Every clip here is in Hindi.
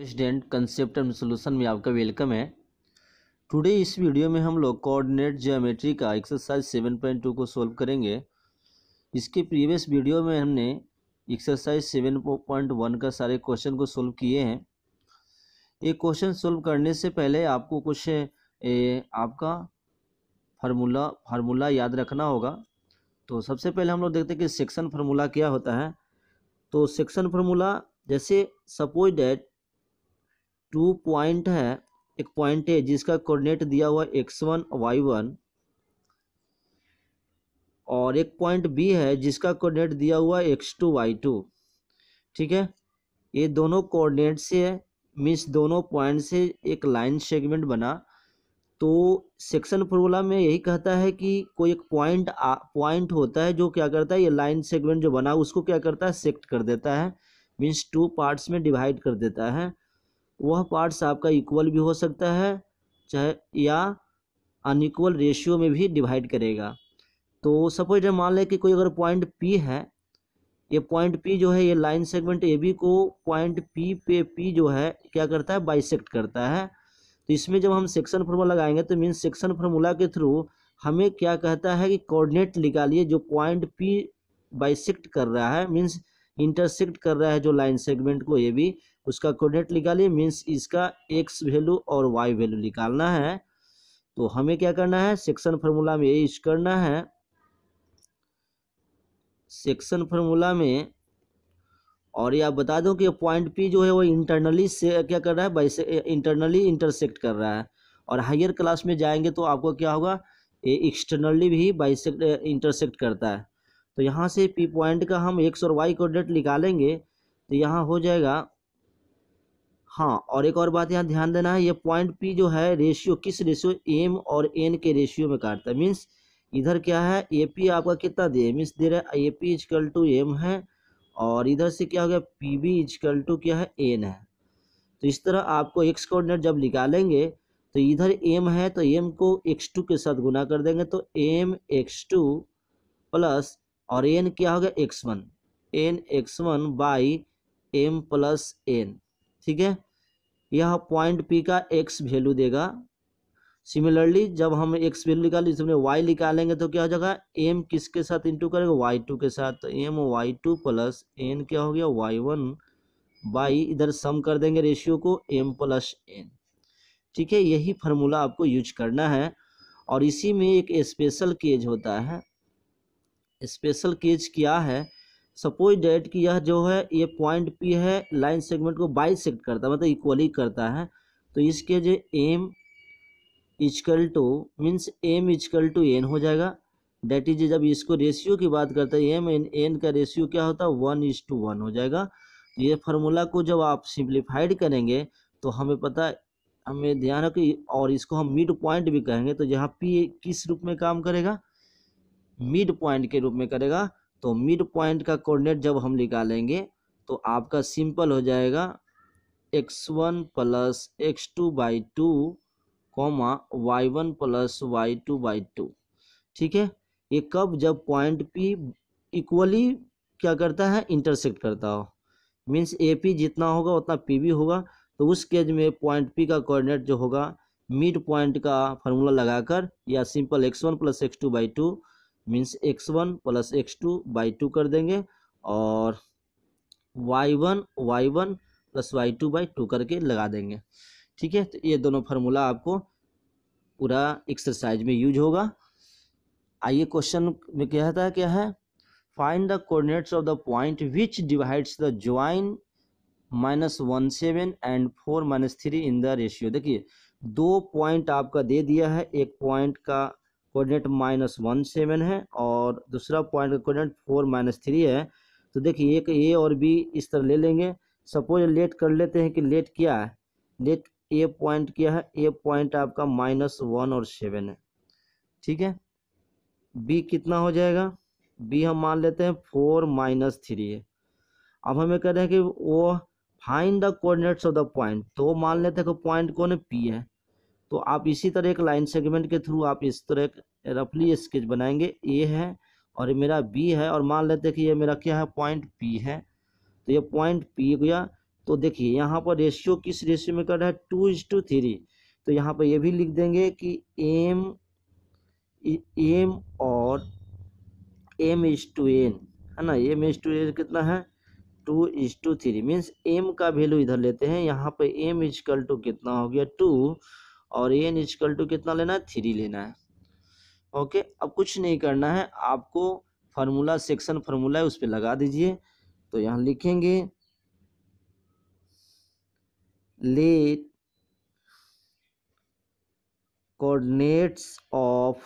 स्टूडेंट कंसेप्ट एंड सोल्यूशन में आपका वेलकम है टुडे इस वीडियो में हम लोग कोऑर्डिनेट ज्योमेट्री का एक्सरसाइज 7.2 को सॉल्व करेंगे इसके प्रीवियस वीडियो में हमने एक्सरसाइज 7.1 का सारे क्वेश्चन को सॉल्व किए हैं ये क्वेश्चन सॉल्व करने से पहले आपको कुछ ए, आपका फार्मूला फार्मूला याद रखना होगा तो सबसे पहले हम लोग देखते हैं कि सेक्शन फार्मूला क्या होता है तो सेक्शन फार्मूला जैसे सपोज डैट टू पॉइंट है एक पॉइंट है जिसका कोऑर्डिनेट दिया हुआ एक्स वन वाई वन और एक पॉइंट बी है जिसका कोऑर्डिनेट दिया हुआ एक्स टू वाई टू ठीक है ये दोनों कोऑर्डिनेट से है मीन्स दोनों पॉइंट से एक लाइन सेगमेंट बना तो सेक्शन फॉर्मूला में यही कहता है कि कोई एक पॉइंट पॉइंट होता है जो क्या करता है ये लाइन सेगमेंट जो बना उसको क्या करता है सेक्ट कर देता है मीन्स टू पार्ट्स में डिवाइड कर देता है वह पार्ट्स आपका इक्वल भी हो सकता है चाहे या अनइक्वल रेशियो में भी डिवाइड करेगा तो सपोज जब मान लें कि कोई अगर पॉइंट पी है ये पॉइंट पी जो है ये लाइन सेगमेंट ए बी को पॉइंट पी पे पी जो है क्या करता है बाइसेक्ट करता है तो इसमें जब हम सेक्शन फार्मूला लगाएंगे तो मीन सेक्शन फार्मूला के थ्रू हमें क्या कहता है कि कोऑर्डिनेट निकालिए जो पॉइंट पी बाइसेक्ट कर रहा है मीन्स इंटरसेक्ट कर रहा है जो लाइन सेगमेंट को ये भी उसका कोऑर्डिनेट निकालिए मींस इसका एक्स वैल्यू और वाई वैल्यू निकालना है तो हमें क्या करना है सेक्शन फार्मूला में यही यूज करना है सेक्शन फार्मूला में और ये आप बता दो कि पॉइंट पी जो है वो इंटरनली से क्या कर रहा है बाई इंटरनली इंटरसेक्ट कर रहा है और हायर क्लास में जाएंगे तो आपको क्या होगा ये एक्सटर्नली भी बाई इंटरसेक्ट करता है तो यहाँ से पी पॉइंट का हम एक्स और वाई कोऑर्डिनेट निकालेंगे तो यहाँ हो जाएगा हाँ और एक और बात यहाँ ध्यान देना है ये पॉइंट पी जो है रेशियो किस रेशियो एम और एन के रेशियो में काटता है मीन्स इधर क्या है ए पी आपका कितना दे मीन्स दे रहा है A P equal to m है और इधर से क्या हो गया पी बी इजकल टू क्या है एन है तो इस तरह आपको एक्स कोऑर्डिनेट जब निकालेंगे तो इधर एम है तो एम को एक्स टू के साथ गुना कर देंगे तो एम एक्स टू प्लस और एन क्या हो गया x one n x one by M plus N ठीक है यह पॉइंट पी का एक्स वैल्यू देगा सिमिलरली जब हम एक्स वैल्यू निकाल इसमें वाई निकालेंगे तो क्या हो जाएगा एम किसके साथ इंटू करेगा वाई टू के साथ तो m y two plus n क्या हो गया वाई वन बाई इधर सम कर देंगे रेशियो को एम प्लस एन ठीक है यही फार्मूला आपको यूज करना है और इसी में एक स्पेशल केज होता है स्पेशल केज क्या है सपोज डेट कि यह जो है ये पॉइंट पी है लाइन सेगमेंट को बाई सेक्ट करता है मतलब इक्वली करता है तो इसके जो m equal to means m equal to n हो जाएगा डेट इज जब इसको रेशियो की बात करते हैं एम एन एन का रेशियो क्या होता है वन इज टू वन हो जाएगा तो ये फार्मूला को जब आप सिंप्लीफाइड करेंगे तो हमें पता हमें ध्यान रखें और इसको हम मिड पॉइंट भी कहेंगे तो यहाँ पी किस रूप में काम करेगा मिड पॉइंट के रूप में करेगा तो मिड पॉइंट का कोऑर्डिनेट जब हम निकालेंगे तो आपका सिंपल हो जाएगा x one plus x two by two comma y one plus y two by two ठीक है ये कब जब पॉइंट पी इक्वली क्या करता है इंटरसेक्ट करता हो मीन्स ए पी जितना होगा उतना पी भी होगा तो उस केज में पॉइंट पी का कोऑर्डिनेट जो होगा मिड पॉइंट का फार्मूला लगाकर या simple x one plus x two by two means x one plus x two by two कर देंगे और y one y one plus y two by two करके लगा देंगे ठीक है तो ये दोनों फार्मूला आपको पूरा एक्सरसाइज में यूज होगा आइए क्वेश्चन में कहता क्या है find the coordinates of the point which divides the join minus one seven and four minus three in the ratio देखिए दो पॉइंट आपका दे दिया है एक पॉइंट का कोऑर्डिनेट माइनस वन सेवन है और दूसरा पॉइंट का कोऑर्डिनेट फोर माइनस थ्री है तो देखिए एक ए और बी इस तरह ले लेंगे सपोज लेट कर लेते हैं कि लेट क्या है लेट ए पॉइंट क्या है ए पॉइंट आपका माइनस वन और सेवन है ठीक है बी कितना हो जाएगा बी हम मान लेते हैं फोर माइनस थ्री है अब हमें कह रहे हैं कि वो find the coordinates of the point तो मान लेते हैं कि पॉइंट कौन है पी है तो आप इसी तरह एक लाइन सेगमेंट के थ्रू आप इस तरह रफली स्केच बनाएंगे ए है और ये मेरा बी है और मान लेते हैं कि ये मेरा क्या है पॉइंट पी है तो ये पॉइंट पी गया तो देखिए यहाँ पर रेशियो किस रेशियो में कर रहा है टू इज टू थ्री तो यहाँ पर ये भी लिख देंगे कि एम एम और एम इज टू एन है ना एम इज टू एन कितना है two is to three means m का वैल्यू इधर लेते हैं यहाँ पर एम इजकल टू कितना हो गया टू और ए एन इजकल टू कितना लेना है थ्री लेना है ओके अब कुछ नहीं करना है आपको फार्मूला सेक्शन फार्मूला है उस पर लगा दीजिए तो यहाँ लिखेंगे let coordinates of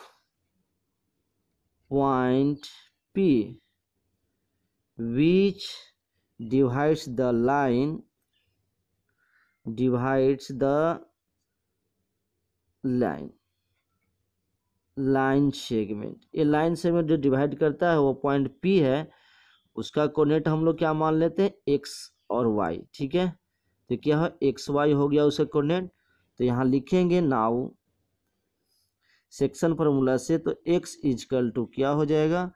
point P which divides the line divides the line line segment ये लाइन सेगमेंट जो डिवाइड करता है वो पॉइंट पी है उसका कोनेट हम लोग क्या मान लेते हैं एक्स और वाई ठीक है तो क्या है एक्स वाई हो गया उसका कोनेट तो यहाँ लिखेंगे नाउ सेक्शन फार्मूला से तो एक्स इजकल टू क्या हो जाएगा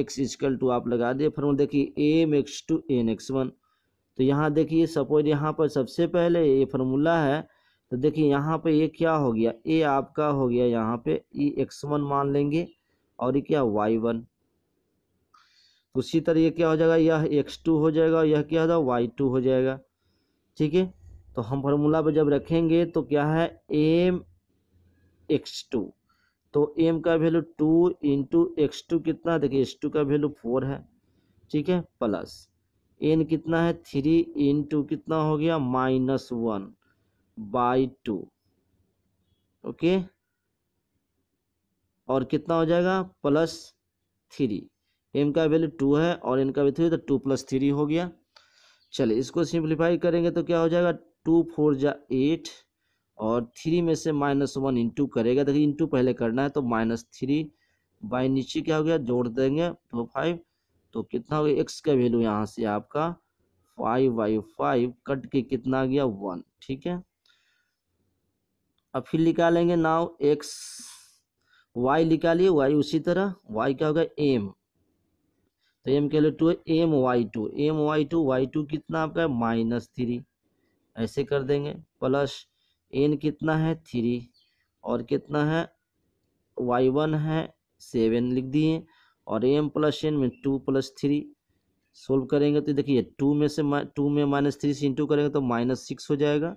एक्स इजकल टू आप लगा दिए फार्मूला देखिए m x two n x one तो यहाँ देखिए सपोज यहाँ पर सबसे पहले ये फार्मूला है तो देखिए यहाँ पे ये क्या हो गया ए आपका हो गया यहाँ पे ई एक्स वन मान लेंगे और ये क्या वाई वन तो उसी तरह ये क्या हो जाएगा यह एक्स टू हो जाएगा यह क्या हो जाएगा वाई टू हो जाएगा ठीक है तो हम फार्मूला पे जब रखेंगे तो क्या है एम एक्स टू तो एम का value two into x two कितना देखिए एक्स टू का वैल्यू फोर है ठीक है प्लस एन कितना है थ्री इन टू कितना हो गया minus one by two okay और कितना हो जाएगा प्लस थ्री एम का वैल्यू टू है और एन का थ्री तो टू प्लस थ्री हो गया चलिए इसको सिंप्लीफाई करेंगे तो क्या हो जाएगा टू फोर जा एट और थ्री में से माइनस वन इंटू करेगा देखिए इंटू पहले करना है तो माइनस थ्री बाई नीचे क्या हो गया जोड़ देंगे टू तो फाइव तो कितना हो गया एक्स का वैल्यू यहाँ से आपका फाइव बाई फाइव कट के कितना आ गया वन ठीक है अब फिर निकालेंगे नाव एक्स वाई निकालिए वाई उसी तरह वाई क्या होगा एम तो एम के लिए टू है m y two m y two y two कितना आपका है माइनस थ्री ऐसे कर देंगे प्लस एन कितना है थ्री और कितना है वाई वन है सेवन लिख दिए और एम प्लस एन में टू प्लस थ्री सोल्व करेंगे तो देखिए टू में से टू में माइनस थ्री से इंटू करेंगे तो माइनस सिक्स हो जाएगा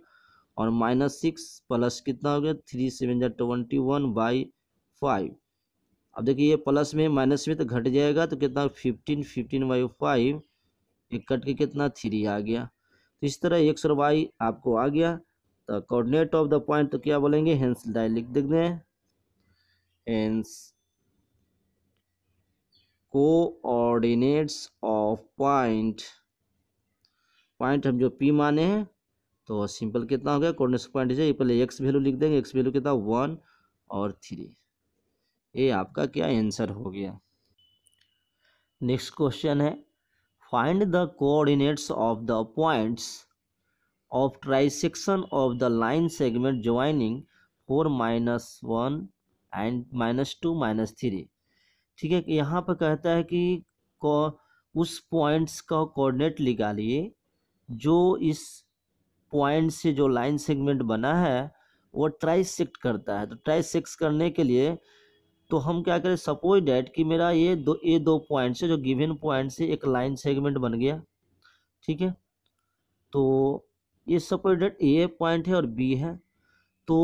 और माइनस सिक्स प्लस कितना हो गया थ्री सेवन जै ट्वेंटी वन बाई फाइव अब देखिए ये प्लस में माइनस में तो घट जाएगा तो कितना फिफ्टीन फिफ्टीन बाई फाइव एक कट के कितना थ्री आ गया तो इस तरह एक सौ वाई आपको आ गया तो कोऑर्डिनेट ऑफ द पॉइंट तो क्या बोलेंगे हेंस डाय लिख देख दें hence coordinates of point point हम जो पी माने हैं तो सिंपल कितना हो गया कोऑर्डिनेशन पॉइंट से ये पहले एक्स वैल्यू लिख देंगे एक्स वैल्यू कितना वन और थ्री ये आपका क्या आंसर हो गया नेक्स्ट क्वेश्चन है find the coordinates of the points of trisection of the line segment joining four minus one and minus two minus three ठीक है यहाँ पर कहता है कि उस पॉइंट्स का कोऑर्डिनेट निकालिए जो इस पॉइंट से जो लाइन सेगमेंट बना है वो ट्राई करता है तो ट्राई करने के लिए तो हम क्या करें सपोज डैट कि मेरा ये दो ये दो पॉइंट से जो गिवन पॉइंट से एक लाइन सेगमेंट बन गया ठीक है तो ये सपोज डैट ए पॉइंट है और बी है तो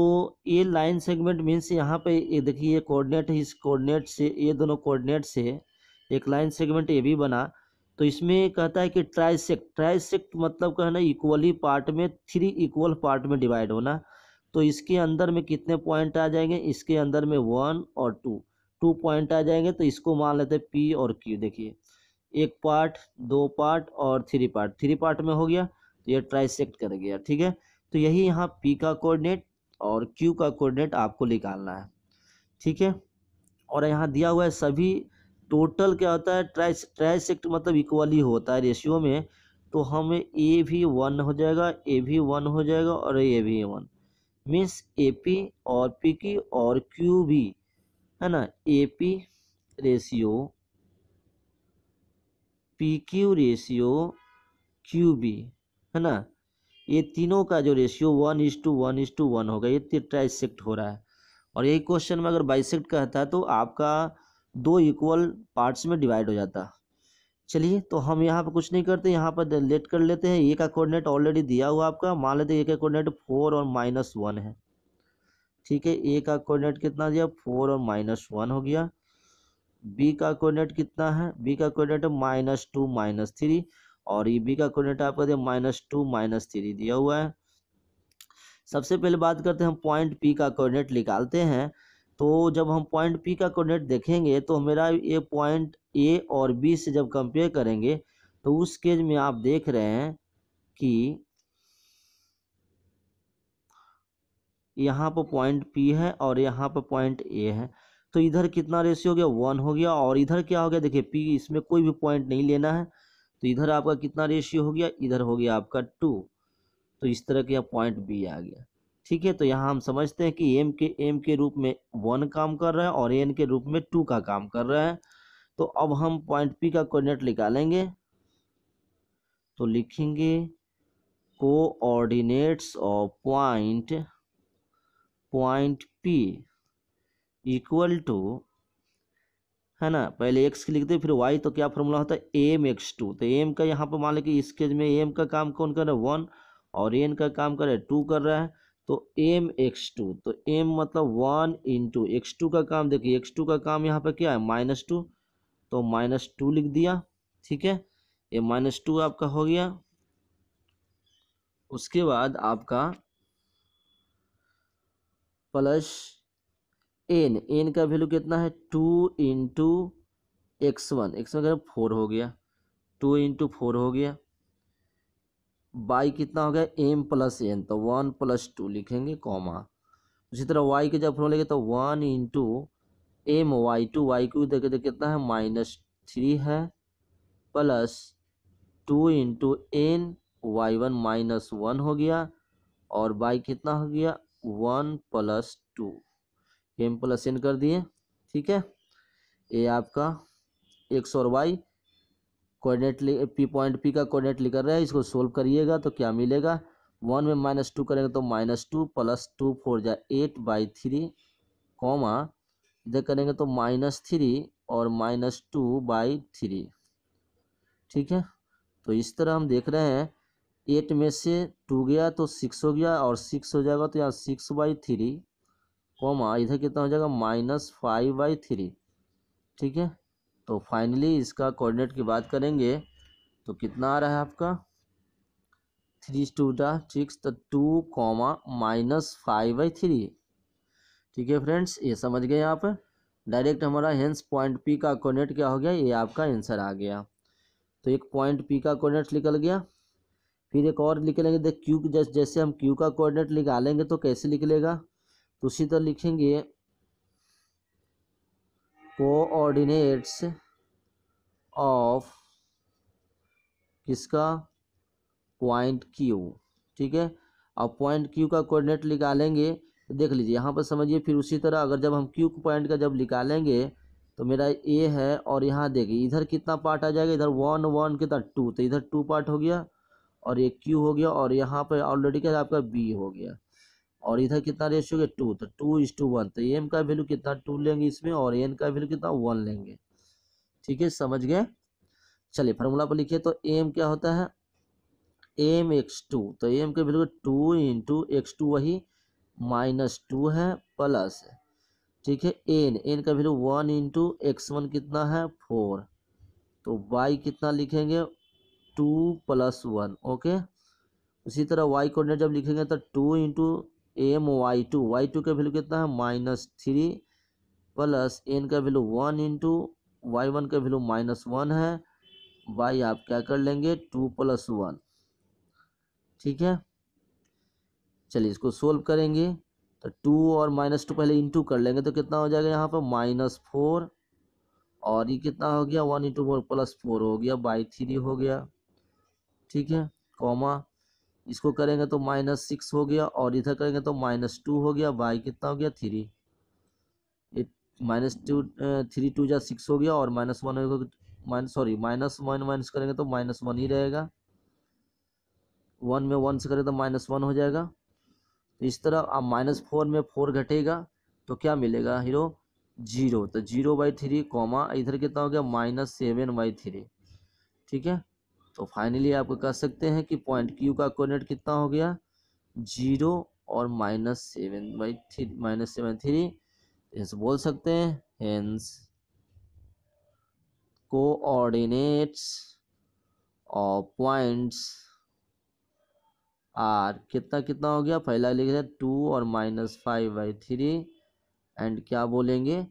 ये लाइन सेगमेंट मीन्स यहाँ पर देखिए ये कोऑर्डिनेट है इस कोऑर्डिनेट से ये दोनों कोऑर्डिनेट से एक लाइन सेगमेंट ए भी बना तो इसमें कहता है कि ट्राइसेक्ट ट्राइसेक्ट मतलब कहना इक्वली पार्ट में थ्री इक्वल पार्ट में डिवाइड होना तो इसके अंदर में कितने पॉइंट आ जाएंगे इसके अंदर में वन और टू टू पॉइंट आ जाएंगे तो इसको मान लेते हैं पी और क्यू देखिए एक पार्ट दो पार्ट और थ्री पार्ट थ्री पार्ट में हो गया तो ये ट्राइसेक्ट कर गया ठीक है तो यही यहाँ पी का कोऑर्डिनेट और क्यू का कोऑर्डिनेट आपको निकालना है ठीक है और यहाँ दिया हुआ है सभी टोटल क्या होता है ट्राइस ट्राइसेक्ट मतलब इक्वली होता है रेशियो में तो हमें ए भी वन हो जाएगा ए भी वन हो जाएगा और ए भी वन मीन्स ए पी और पी की और क्यू भी है ना A P ratio P Q ratio Q B है ना ये तीनों का जो ratio one is to one is to one होगा ये ट्राइसेक्ट हो रहा है और यही क्वेश्चन में अगर बाइसेक्ट कहता है तो आपका दो इक्वल पार्ट्स में डिवाइड हो जाता चलिए तो हम यहाँ पर कुछ नहीं करते यहाँ पर लेट कर लेते हैं ए का कोऑर्डिनेट ऑलरेडी दिया हुआ आपका मान लेते हैं ए का कोऑर्डिनेट फोर और माइनस वन है ठीक है ए का कोऑर्डिनेट कितना दिया फोर और माइनस वन हो गया बी का कोऑर्डिनेट कितना है बी का coordinate minus two minus three और ये बी का कोऑर्डिनेट आपका दिया माइनस टू माइनस थ्री दिया हुआ है सबसे पहले बात करते हैं हम पॉइंट पी का कोऑर्डिनेट निकालते हैं तो जब हम पॉइंट पी का कोऑर्डिनेट देखेंगे तो मेरा ये पॉइंट ए और बी से जब कंपेयर करेंगे तो उस केज में आप देख रहे हैं कि यहाँ पर पॉइंट पी है और यहाँ पर पॉइंट ए है तो इधर कितना रेशियो हो गया वन हो गया और इधर क्या हो गया देखिए पी इसमें कोई भी पॉइंट नहीं लेना है तो इधर आपका कितना रेशियो हो गया इधर हो गया आपका टू तो इस तरह का पॉइंट बी आ गया ठीक है तो यहाँ हम समझते हैं कि एम के एम के रूप में वन काम कर रहे हैं और एन के रूप में टू का काम कर रहे हैं तो अब हम पॉइंट पी का कोऑर्डिनेट निकालेंगे तो लिखेंगे coordinates of point point P equal to है ना पहले एक्स के लिखते फिर वाई तो क्या फॉर्मूला होता है एम एक्स टू तो एम का यहाँ पर मान लें कि इसके में एम का काम कौन कर रहा है वन और एन का काम कर रहा है टू कर रहा है तो एम एक्स टू तो एम मतलब वन इंटू एक्स टू का काम देखिए एक्स टू का काम यहाँ पे क्या है माइनस टू तो माइनस टू लिख दिया ठीक है ये माइनस टू आपका हो गया उसके बाद आपका प्लस एन एन का वैल्यू कितना है two into x one x one four हो गया टू इंटू फोर हो गया बाई कितना हो गया एम प्लस एन तो वन प्लस टू लिखेंगे कॉमा उसी तरह वाई के जब फॉर्म लेंगे तो one into m y two y Q देखे तो कितना है माइनस थ्री है plus two into n y one minus one हो गया और बाई कितना हो गया one plus two m plus n कर दिए ठीक है ये आपका एक्स और y coordinate P point P का कोऑर्डिनेट कर रहे हैं इसको सोल्व करिएगा तो क्या मिलेगा वन में माइनस टू करेंगे तो minus two plus two four जा एट बाई थ्री कॉमा इधर करेंगे तो माइनस थ्री और माइनस टू बाई थ्री ठीक है तो इस तरह हम देख रहे हैं एट में से टू गया तो सिक्स हो गया और सिक्स हो जाएगा तो यहाँ सिक्स बाई थ्री कॉमा इधर कितना हो जाएगा माइनस फाइव बाई थ्री ठीक है तो फाइनली इसका कोऑर्डिनेट की बात करेंगे तो कितना आ रहा है आपका थ्री टू डा सिक्स तो two comma minus five by three ठीक है फ्रेंड्स ये समझ गए आप डायरेक्ट हमारा हेंस पॉइंट पी का कोऑर्डिनेट क्या हो गया ये आपका आंसर आ गया तो एक पॉइंट पी का कोऑर्डिनेट निकल गया फिर एक और निकलेंगे देख क्यू जैसे हम क्यू का कोऑर्डिनेट निकालेंगे तो कैसे निकलेगा तो उसी तरह लिखेंगे कोऑर्डिनेट्स ऑफ किसका पॉइंट क्यू ठीक है अब पॉइंट क्यू का कोऑर्डिनेट निकालेंगे तो देख लीजिए यहाँ पर समझिए फिर उसी तरह अगर जब हम क्यू पॉइंट का जब निकालेंगे तो मेरा ए है और यहाँ देखिए इधर कितना पार्ट आ जाएगा इधर वन वन कितना टू तो इधर टू पार्ट हो गया और ये क्यू हो गया और यहाँ पर ऑलरेडी क्या आपका बी हो गया और इधर कितना रेशियो है टू तो two is to two one m का वैल्यू कितना टू लेंगे इसमें और एन का वैल्यू कितना वन लेंगे ठीक है समझ गए चलिए फार्मूला पर लिखिए तो एम क्या होता है एम एक्स टू तो एम का value two into x two वही माइनस टू है प्लस ठीक है एन एन का value one into x one कितना है फोर तो वाई कितना लिखेंगे टू प्लस वन ओके उसी तरह वाई कोऑर्डिनेट जब लिखेंगे तो two into m y two y two का वैल्यू कितना है माइनस थ्री प्लस एन का value one into y one का वैल्यू माइनस वन है बाई आप क्या कर लेंगे टू प्लस वन ठीक है चलिए इसको सोल्व करेंगे तो टू और माइनस टू पहले इंटू कर लेंगे तो कितना हो जाएगा यहाँ पर माइनस फोर और ये कितना हो गया one into four plus four हो गया बाई थ्री हो गया ठीक है कॉमा इसको करेंगे तो माइनस सिक्स हो गया और इधर करेंगे तो माइनस टू हो गया बाई कितना हो गया three minus two three two या सिक्स हो गया और माइनस वन होगा minus sorry minus one minus करेंगे तो माइनस वन ही रहेगा वन में वन से करें तो माइनस वन हो जाएगा तो इस तरह आप माइनस फोर में फोर घटेगा तो क्या मिलेगा हीरो जीरो तो जीरो बाई थ्री कॉमा इधर कितना हो गया माइनस सेवन बाई थ्री ठीक है तो फाइनली आप कह सकते हैं कि पॉइंट क्यू का कोऑर्डिनेट कितना हो गया जीरो और minus seven by three minus seven three इस बोल सकते हैं हेंस कोऑर्डिनेट्स और पॉइंट्स आर कितना कितना हो गया पहला लिख रहे टू और minus five by three and क्या बोलेंगे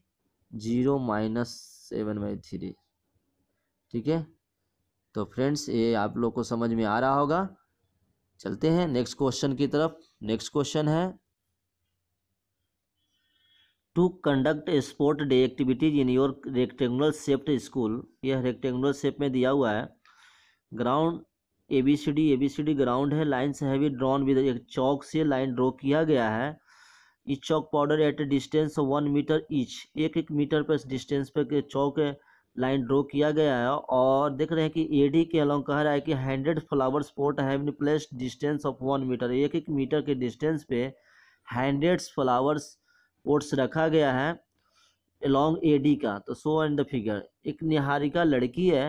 zero minus seven by three ठीक है तो फ्रेंड्स ये आप लोग को समझ में आ रहा होगा चलते हैं नेक्स्ट क्वेश्चन की तरफ नेक्स्ट क्वेश्चन है to conduct sport day activities in your rectangular shaped school यह रेक्टेंगुलर सेप में दिया हुआ है ground A B C D A B C D ground है लाइन्स हैवी ड्रॉन विद एक चौक से लाइन ड्रॉ किया गया है इस chalk powder at a distance one metre each एक एक मीटर पर डिस्टेंस पर चौक लाइन ड्रॉ किया गया है और देख रहे हैं कि ए डी के अलॉन्ग कह रहा है कि हंड्रेड फ्लावर स्पोर्ट have been place distance of one metre एक एक मीटर के डिस्टेंस पे हंड्रेड फ्लावर्स पोर्ट्स रखा गया है अलॉन्ग ए डी का तो सो एंड द फिगर एक निहारिका लड़की है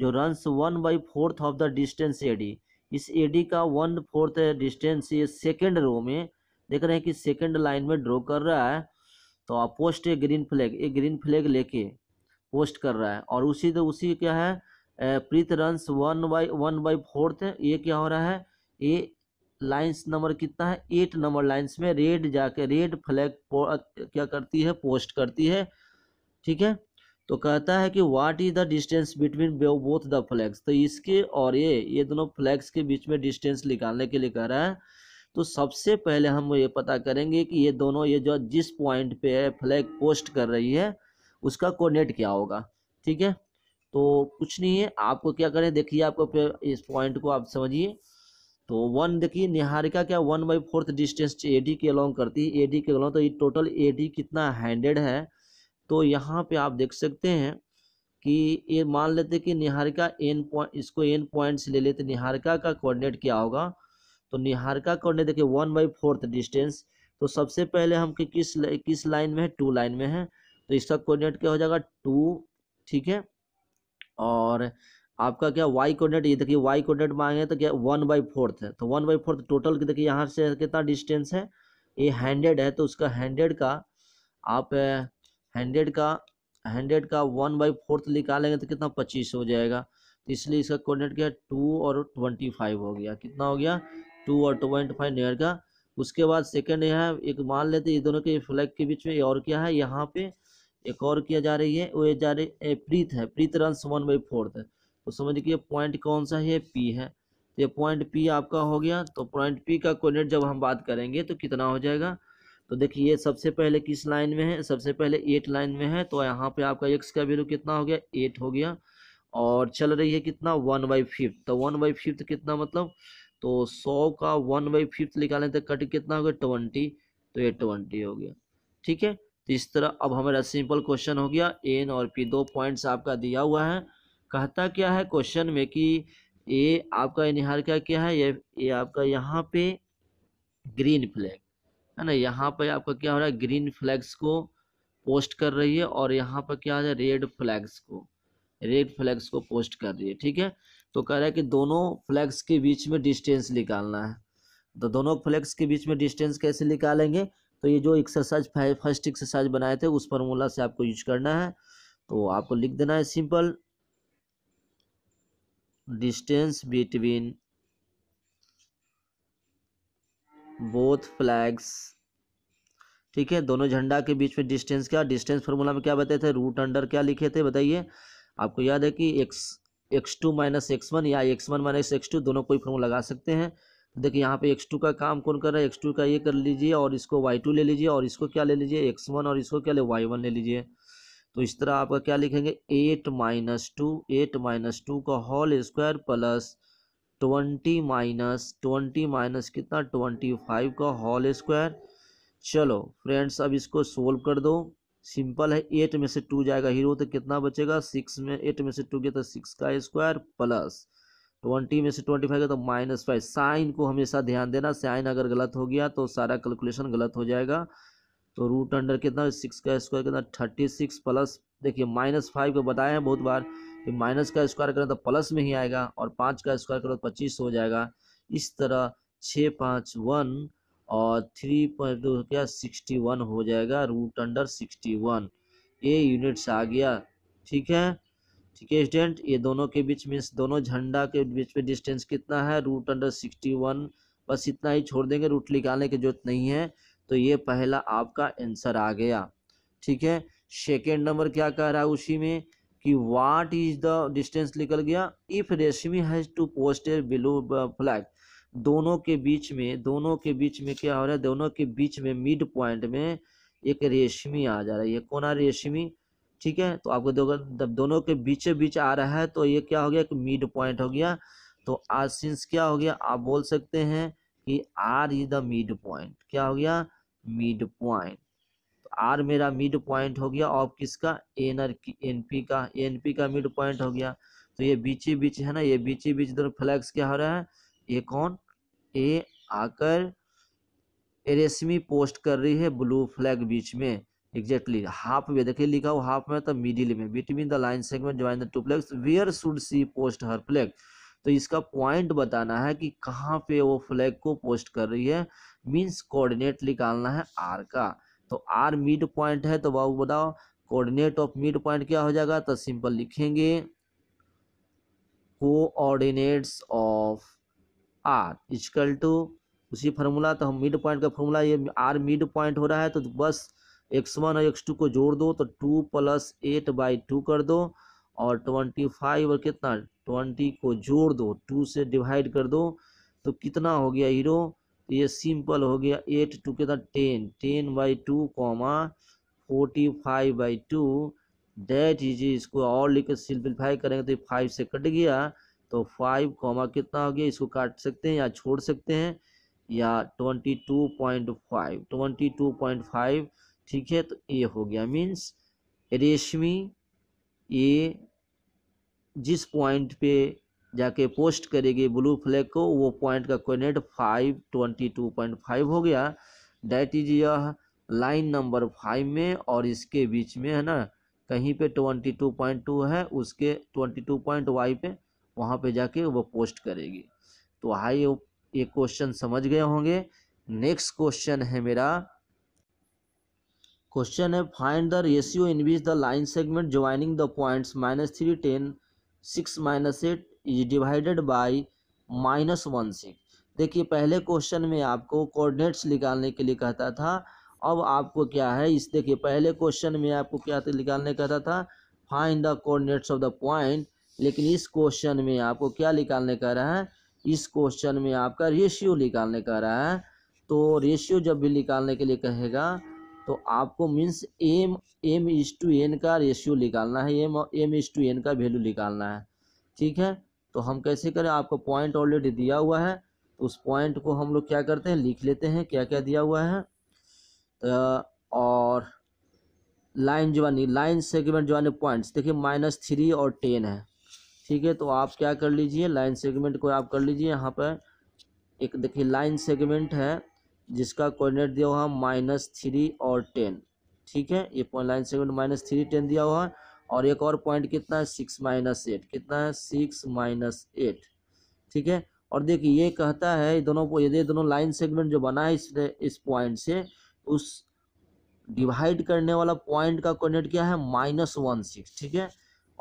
जो runs one by fourth of the distance A D इस ए डी का वन फोर्थ डिस्टेंस ये सेकेंड रो में देख रहे हैं कि सेकेंड लाइन में ड्रॉ कर रहा है तो a post a green flag a green flag लेके पोस्ट कर रहा है और उसी तो उसी क्या है Preet runs one by one by fourth ये क्या हो रहा है ये लाइंस नंबर कितना है एट नंबर लाइंस में रेड जाके रेड फ्लैग क्या करती है पोस्ट करती है ठीक है तो कहता है कि what is the distance between both the flags तो इसके और ये ये दोनों फ्लैग्स के बीच में डिस्टेंस निकालने के लिए कह रहा है तो सबसे पहले हम ये पता करेंगे कि ये दोनों ये जो जिस पॉइंट पे है फ्लैग पोस्ट कर रही है उसका कोऑर्डिनेट क्या होगा ठीक है तो कुछ नहीं है आपको क्या करें देखिए आपको इस पॉइंट को आप समझिए तो वन देखिए निहारिका क्या one by fourth distance A D के अलॉन्ग करती है ए डी के अलॉन्ग तो ये टोटल ए डी कितना हैंडेड है तो यहाँ पे आप देख सकते हैं कि ये मान लेते कि निहारिका एन पॉइंट इसको एन पॉइंट ले लेते निहारिका का कोऑर्डिनेट क्या होगा तो निहारिका कोऑर्डिनेट देखिए वन बाई फोर्थ डिस्टेंस तो सबसे पहले हम कि किस किस लाइन में है टू लाइन में है तो इसका कोऑर्डिनेट क्या हो जाएगा टू ठीक है और आपका क्या वाई कोऑर्डिनेट ये देखिए वाई कोऑर्डिनेट मांगे तो क्या वन बाई फोर्थ है तो वन बाई फोर्थ टोटल की देखिए यहाँ से कितना डिस्टेंस है ये हंड्रेड है तो उसका हंड्रेड का आप हंड्रेड का हंड्रेड का वन बाई फोर्थ निकालेंगे तो कितना पच्चीस हो जाएगा तो इसलिए इसका कोऑर्डिनेट क्या है टू और ट्वेंटी फाइव हो गया कितना हो गया टू और ट्वेंटी फाइव नियर का उसके बाद सेकेंड यह है एक मान लेते ये दोनों के फ्लैग के बीच में और क्या है यहाँ पे एक और किया जा रही है वो जा रही प्रीत है Preet run one by fourth है तो समझ लीजिए पॉइंट कौन सा है पी है तो ये पॉइंट पी आपका हो गया तो पॉइंट पी का कोऑर्डिनेट जब हम बात करेंगे तो कितना हो जाएगा तो देखिए सबसे पहले किस लाइन में है सबसे पहले एट लाइन में है तो यहाँ पे आपका एक्स का वैल्यू कितना हो गया एट हो गया और चल रही है कितना वन बाई फिफ्थ तो वन बाई फिफ्थ कितना मतलब तो सौ का वन बाई फिफ्थ निकालें तो कट कितना हो गया ट्वेंटी तो ये ट्वेंटी हो गया ठीक है तो इस तरह अब हमारा सिंपल क्वेश्चन हो गया एन और पी दो पॉइंट्स आपका दिया हुआ है कहता क्या है क्वेश्चन में कि ए आपका निहार क्या क्या है ये ये आपका यहाँ पे ग्रीन फ्लैग है ना यहाँ पे आपका क्या हो रहा है ग्रीन फ्लैग्स को पोस्ट कर रही है और यहाँ पर क्या हो रहा है रेड फ्लैग्स को रेड फ्लैग्स को पोस्ट कर रही है ठीक है तो कह रहा है कि दोनों फ्लैग्स के बीच में डिस्टेंस निकालना है तो दोनों फ्लैग्स के बीच में डिस्टेंस कैसे निकालेंगे तो ये जो एक्सरसाइज फर्स्ट एक्सरसाइज बनाए थे उस फार्मूला से आपको यूज करना है तो आपको लिख देना है simple distance between both flags ठीक है दोनों झंडा के बीच में डिस्टेंस क्या डिस्टेंस फार्मूला में क्या बताए थे रूट अंडर क्या लिखे थे बताइए आपको याद है कि x x two minus x one या x one minus x two दोनों कोई फॉर्मूला लगा सकते हैं तो देखिए यहाँ पे एक्स टू का काम कौन कर रहा है एक्स टू का ये कर लीजिए और इसको वाई टू ले लीजिए और इसको क्या ले लीजिए एक्स वन और इसको क्या ले वन ले लीजिए तो इस तरह आपका क्या लिखेंगे eight minus two eight minus two का whole square plus twenty minus twenty minus कितना ट्वेंटी फाइव का होल स्क्वायर चलो फ्रेंड्स अब इसको सोल्व कर दो सिंपल है एट में से टू जाएगा हीरो तो कितना बचेगा सिक्स में एट में से टू गया तो सिक्स का स्क्वायर प्लस ट्वेंटी में से ट्वेंटी फाइव तो माइनस फाइव साइन को हमेशा ध्यान देना साइन अगर गलत हो गया तो सारा कैलकुलेशन गलत हो जाएगा तो रूट अंडर कितना सिक्स का स्क्वायर कितना थर्टी सिक्स प्लस देखिए माइनस फाइव को बताए हैं बहुत बार कि माइनस का स्क्वायर करें तो प्लस में ही आएगा और पाँच का स्क्वायर करो तो पच्चीस हो जाएगा इस तरह छः पाँच वन और थ्री पॉइंट टू क्या सिक्सटी वन हो जाएगा रूट अंडर सिक्सटी वन ये यूनिट्स आ गया ठीक है ठीक है स्टूडेंट ये दोनों के बीच मीन्स दोनों झंडा के बीच में डिस्टेंस कितना है रूट अंडर सिक्सटी वन बस इतना ही छोड़ देंगे रूट निकालने की जरूरत नहीं है तो ये पहला आपका आंसर आ गया ठीक है सेकेंड नंबर क्या कह रहा है उसी में कि वाट इज द डिस्टेंस निकल गया if Reshmi has to a blue flag दोनों के बीच में दोनों के बीच में क्या हो रहा है दोनों के बीच में मिड पॉइंट में एक रेशमी आ जा रहा है ये कौन आ रेशमी ठीक है तो आपको देखो जब दोनों के बीचे बीच आ रहा है तो ये क्या हो गया कि मिड पॉइंट हो गया तो आर सिंस क्या हो गया आप बोल सकते हैं कि R is the mid point क्या हो गया मिड पॉइंट तो आर मेरा मिड पॉइंट हो गया और किसका एन आर एन पी का एन पी का मिड पॉइंट हो गया तो ये बीचे बीच है ना ये बीचे बीच दोनों फ्लैक्स क्या हो रहा है ये कौन ए आकर रेशमी पोस्ट कर रही है ब्लू फ्लैग बीच में एग्जैक्टली हाफ वे देखिए लिखा हुआ हाफ में तो मिडिल में between the line segment join the two flags where should she post her flag तो इसका पॉइंट बताना है कि कहाँ पे वो फ्लैग को पोस्ट कर रही है मीन्स कोऑर्डिनेट निकालना है आर का तो आर मिड पॉइंट है तो बाबू बताओ कोऑर्डिनेट ऑफ मिड पॉइंट क्या हो जाएगा तो सिंपल लिखेंगे coordinates of R equal to उसी फार्मूला तो हम मिड पॉइंट का फॉर्मूला ये आर मिड पॉइंट हो रहा है तो बस एक्स वन और एक्स टू को जोड़ दो तो two plus eight by two कर दो और ट्वेंटी फाइव और कितना ट्वेंटी को जोड़ दो टू से डिवाइड कर दो तो कितना हो गया हीरो तो ये सिंपल हो गया एट टू कितना ten ten by two comma forty five by two that is इसको और लेकर सिंप्लीफाई करेंगे तो फाइव से कट गया तो फाइव कॉमा कितना हो गया इसको काट सकते हैं या छोड़ सकते हैं या twenty two point five twenty two point five ठीक है तो ये हो गया मीन्स रेशमी ये जिस पॉइंट पे जाके पोस्ट करेगी ब्लू फ्लैग को वो पॉइंट का पॉइंट फाइव हो गया डेट इज यह लाइन नंबर फाइव में और इसके बीच में है ना कहीं पे टू है उसके ट्वेंटी टू पॉइंट वाई पे वहाँ पे जाके वो पोस्ट करेगी तो हाई ये क्वेश्चन समझ गए होंगे नेक्स्ट क्वेश्चन है मेरा क्वेश्चन है find the ratio in which the line segment joining the points minus three ten six minus eight is divided by minus one six देखिए पहले क्वेश्चन में आपको कोऑर्डिनेट्स निकालने के लिए कहता था अब आपको क्या है इस देखिए पहले क्वेश्चन में आपको क्या निकालने कहता था find the coordinates of the point लेकिन इस क्वेश्चन में आपको क्या निकालने कह रहा है इस क्वेश्चन में आपका रेशियो निकालने कह रहा है तो रेशियो जब भी निकालने के लिए कहेगा तो आपको means M M is to N का रेशियो निकालना है M M is to N का वैल्यू निकालना है ठीक है तो हम कैसे करें आपको पॉइंट ऑलरेडी दिया हुआ है तो उस पॉइंट को हम लोग क्या करते हैं लिख लेते हैं क्या क्या दिया हुआ है तो और लाइन जो बनी लाइन सेगमेंट जो बने पॉइंट्स देखिए माइनस थ्री और टेन है ठीक है तो आप क्या कर लीजिए लाइन सेगमेंट को आप कर लीजिए यहाँ पर एक देखिए लाइन सेगमेंट है जिसका कोऑर्डिनेट दिया हुआ है माइनस थ्री और टेन ठीक है ये point line segment minus three ten दिया हुआ है और एक और पॉइंट कितना है सिक्स माइनस एट कितना है सिक्स माइनस एट ठीक है और देखिए ये कहता है दोनों यदि दोनों लाइन सेगमेंट जो बना है इस इस पॉइंट से उस डिवाइड करने वाला पॉइंट का कोऑर्डिनेट क्या है माइनस वन सिक्स ठीक है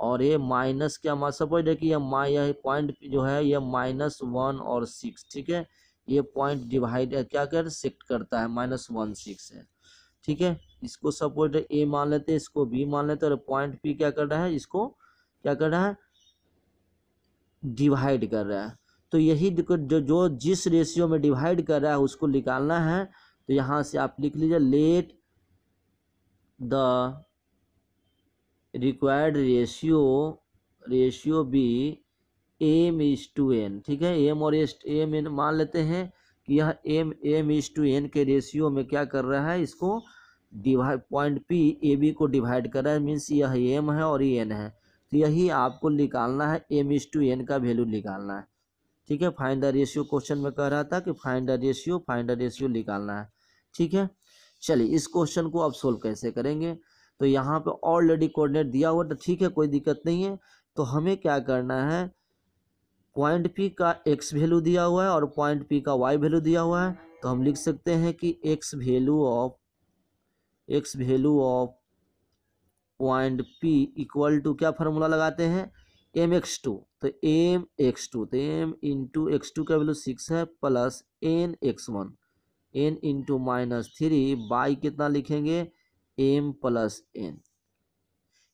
और ये माइनस क्या सपोज देखिए यह पॉइंट जो है यह माइनस वन और सिक्स ठीक है ये पॉइंट डिवाइड क्या कर सेक्ट करता है माइनस वन सिक्स है ठीक है इसको सपोर्ट ए मान लेते हैं इसको बी मान लेते हैं और पॉइंट पी क्या कर रहा है इसको क्या कर रहा है डिवाइड कर रहा है तो यही जो जो जिस रेशियो में डिवाइड कर रहा है उसको निकालना है तो यहाँ से आप लिख लीजिए let the required ratio ratio be M is to N ठीक है एम और एस एम एन मान लेते हैं कि यह M M is to N के रेशियो में क्या कर रहा है इसको divide point P A B को डिवाइड कर रहा है मीन्स यह एम है और ये एन है तो यही आपको निकालना है एम इज टू एन का वैल्यू निकालना है ठीक है फाइंड द रेशियो क्वेश्चन में कह रहा था कि find the ratio find the ratio निकालना है ठीक है चलिए इस क्वेश्चन को आप सोल्व कैसे करेंगे तो यहाँ पे ऑलरेडी कोऑर्डिनेट दिया हुआ तो ठीक है कोई दिक्कत नहीं है तो हमें क्या करना है पॉइंट पी का एक्स वैल्यू दिया हुआ है और पॉइंट पी का वाई वैल्यू दिया हुआ है तो हम लिख सकते हैं कि x value of x value of point P equal to क्या फार्मूला लगाते हैं एम एक्स टू तो एम एक्स टू तो एम इंटू एक्स टू का वैल्यू सिक्स है plus N x one N into minus three by कितना लिखेंगे एम प्लस एन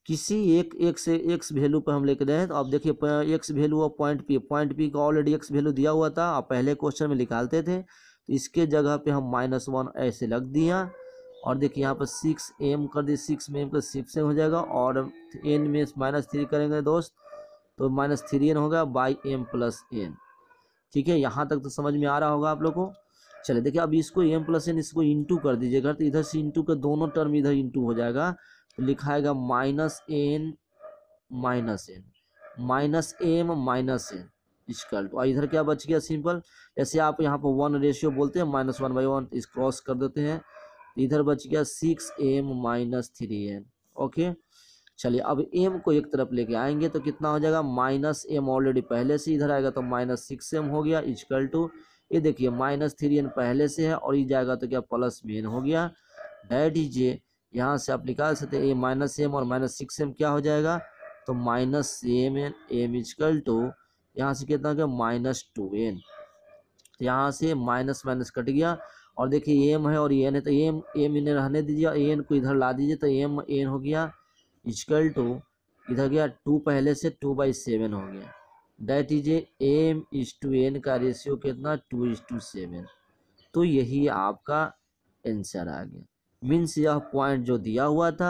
किसी एक एक से एक्स वैल्यू पर हम लेके गए तो आप देखिए एक्स वैल्यू और पॉइंट पी पॉइंट पी का ऑलरेडी एक्स वैल्यू दिया हुआ था आप पहले क्वेश्चन में निकालते थे तो इसके जगह पे हम माइनस वन ऐसे लग दिया और देखिए यहाँ पर सिक्स एम कर दिए सिक्स में एम कर सिक्स एम हो जाएगा और एन में माइनस थ्री करेंगे दोस्त तो माइनस थ्री एन होगा बाई एम प्लस एन ठीक है यहाँ तक तो समझ में आ रहा होगा आप लोग को चलिए देखिए अब इसको एम प्लस एन इसको इंटू कर दीजिएगा तो इधर से इंटू का दोनों टर्म इधर इंटू हो जाएगा लिखाएगा minus N minus N minus M minus N equal to इधर क्या बच गया सिंपल जैसे आप यहाँ पर वन रेशियो बोलते हैं माइनस वन बाई वन इस क्रॉस कर देते हैं तो इधर बच गया six M minus three M okay चलिए अब एम को एक तरफ लेके आएंगे तो कितना हो जाएगा माइनस एम ऑलरेडी पहले से इधर आएगा तो माइनस सिक्स एम हो गया इजकल टू ये देखिए माइनस थ्री एन पहले से है और ये जाएगा तो क्या प्लस में एन हो गया डेट इज ए यहाँ से आप निकाल सकते हैं ए माइनस एम और माइनस सिक्स एम क्या हो जाएगा तो minus M N M equal to यहाँ से कितना हो गया माइनस टू एन तो यहाँ से माइनस माइनस कट गया और देखिए एम है और एन है तो एम एम इन्हें रहने दीजिए और एन को इधर ला दीजिए तो एम एन हो गया इजकल टू इधर गया टू पहले से टू बाई सेवन हो गया that is M is to N का रेशियो कितना टू इज टू सेवन तो यही आपका आंसर आ गया मीन्स यह पॉइंट जो दिया हुआ था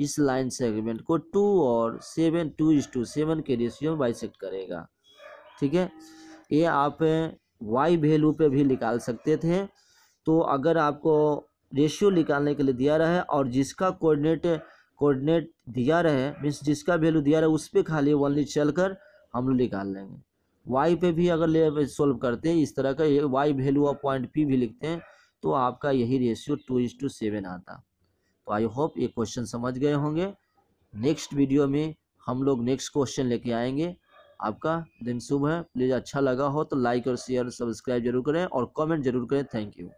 इस लाइन सेगमेंट को टू और seven two is to seven के रेशियो में बाइसेक्ट करेगा ठीक है ये आप वाई वैल्यू पे भी निकाल सकते थे तो अगर आपको रेशियो निकालने के लिए दिया रहे है और जिसका कोऑर्डिनेट कोऑर्डिनेट दिया रहे मीन्स जिसका वैल्यू दिया रहा है उस पर खाली ओनली चल कर हम लोग निकाल लेंगे वाई पे भी अगर ले सोल्व करते हैं इस तरह का ये वाई वैल्यू और पॉइंट पी भी लिखते हैं तो आपका यही ratio two is to seven आता तो आई होप ये क्वेश्चन समझ गए होंगे नेक्स्ट वीडियो में हम लोग नेक्स्ट क्वेश्चन लेके आएंगे आपका दिन शुभ है प्लीज़ अच्छा लगा हो तो लाइक और शेयर सब्सक्राइब जरूर करें और कमेंट जरूर करें थैंक यू